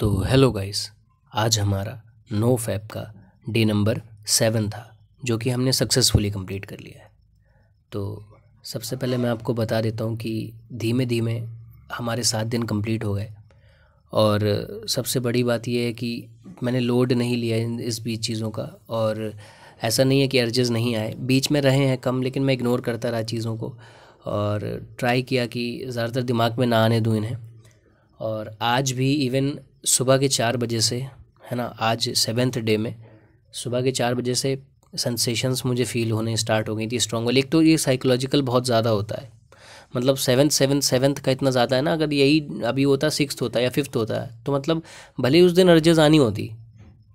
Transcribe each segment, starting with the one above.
तो hello guys आज हमारा नो फैप का डे नंबर सेवन था जो कि हमने सक्सेसफुली कंप्लीट कर लिया है तो सबसे पहले मैं आपको बता देता हूँ कि धीमे धीमे हमारे सात दिन कंप्लीट हो गए और सबसे बड़ी बात यह है कि मैंने लोड नहीं लिया इस बीच चीज़ों का और ऐसा नहीं है कि अर्जेस नहीं आए बीच में रहे हैं कम लेकिन मैं इग्नोर करता रहा चीज़ों को और ट्राई किया कि ज़्यादातर दिमाग में ना आने दूँ इन्हें और आज भी इवन सुबह के चार बजे से है ना आज सेवेंथ डे में सुबह के चार बजे से सेंसेशंस मुझे फील होने स्टार्ट हो गई थी स्ट्रॉन्ग वाली एक तो ये साइकोलॉजिकल बहुत ज़्यादा होता है मतलब सेवन्थ सेवन सेवन्थ का इतना ज़्यादा है ना अगर यही अभी होता सिक्स होता या फिफ्थ होता है तो मतलब भले उस दिन अर्जेज आनी होती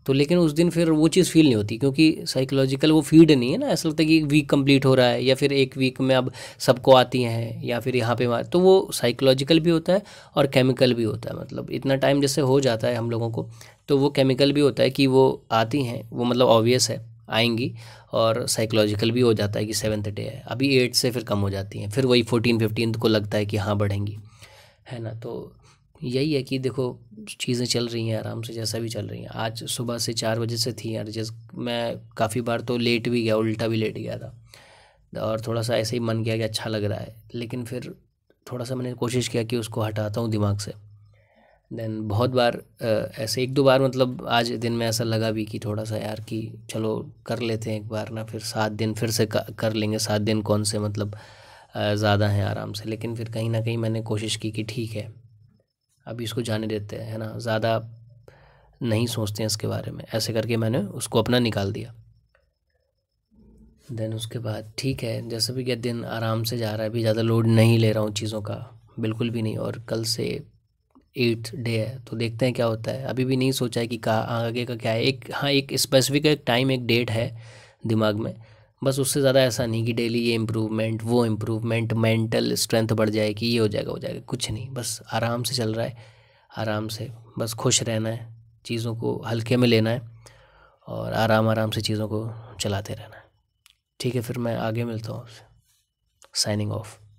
तो लेकिन उस दिन फिर वो चीज़ फील नहीं होती क्योंकि साइकोलॉजिकल वो फीड नहीं है ना ऐसा लगता है कि वीक कंप्लीट हो रहा है या फिर एक वीक में अब सबको आती हैं या फिर यहाँ पे मार तो वो साइकोलॉजिकल भी होता है और केमिकल भी होता है मतलब इतना टाइम जैसे हो जाता है हम लोगों को तो वो केमिकल भी होता है कि वो आती हैं वो मतलब ऑब्वियस है आएंगी और साइकोलॉजिकल भी हो जाता है कि सेवन्थ डे है अभी एट से फिर कम हो जाती हैं फिर वही फोर्टीन फिफ्टीन को लगता है कि हाँ बढ़ेंगी है ना तो यही है कि देखो चीज़ें चल रही हैं आराम से जैसा भी चल रही हैं आज सुबह से चार बजे से थी यार जैसे मैं काफ़ी बार तो लेट भी गया उल्टा भी लेट गया था और थोड़ा सा ऐसे ही मन किया कि अच्छा लग रहा है लेकिन फिर थोड़ा सा मैंने कोशिश किया कि उसको हटाता हूँ दिमाग से देन बहुत बार ऐसे एक दो बार मतलब आज दिन में ऐसा लगा भी कि थोड़ा सा यार कि चलो कर लेते हैं एक बार ना फिर सात दिन फिर से कर लेंगे सात दिन कौन से मतलब ज़्यादा हैं आराम से लेकिन फिर कहीं ना कहीं मैंने कोशिश की कि ठीक है अभी इसको जाने देते हैं है ना ज़्यादा नहीं सोचते हैं इसके बारे में ऐसे करके मैंने उसको अपना निकाल दिया देन उसके बाद ठीक है जैसे भी क्या दिन आराम से जा रहा है अभी ज़्यादा लोड नहीं ले रहा हूँ चीज़ों का बिल्कुल भी नहीं और कल से एट डे है तो देखते हैं क्या होता है अभी भी नहीं सोचा है कि कहा आगे का क्या है एक हाँ एक स्पेसिफिक एक टाइम एक डेट है दिमाग में बस उससे ज़्यादा ऐसा नहीं कि डेली ये इम्प्रूवमेंट वो इम्प्रूवमेंट मेंटल स्ट्रेंथ बढ़ जाएगी ये हो जाएगा हो जाएगा कुछ नहीं बस आराम से चल रहा है आराम से बस खुश रहना है चीज़ों को हल्के में लेना है और आराम आराम से चीज़ों को चलाते रहना है ठीक है फिर मैं आगे मिलता हूँ आपसे साइनिंग ऑफ़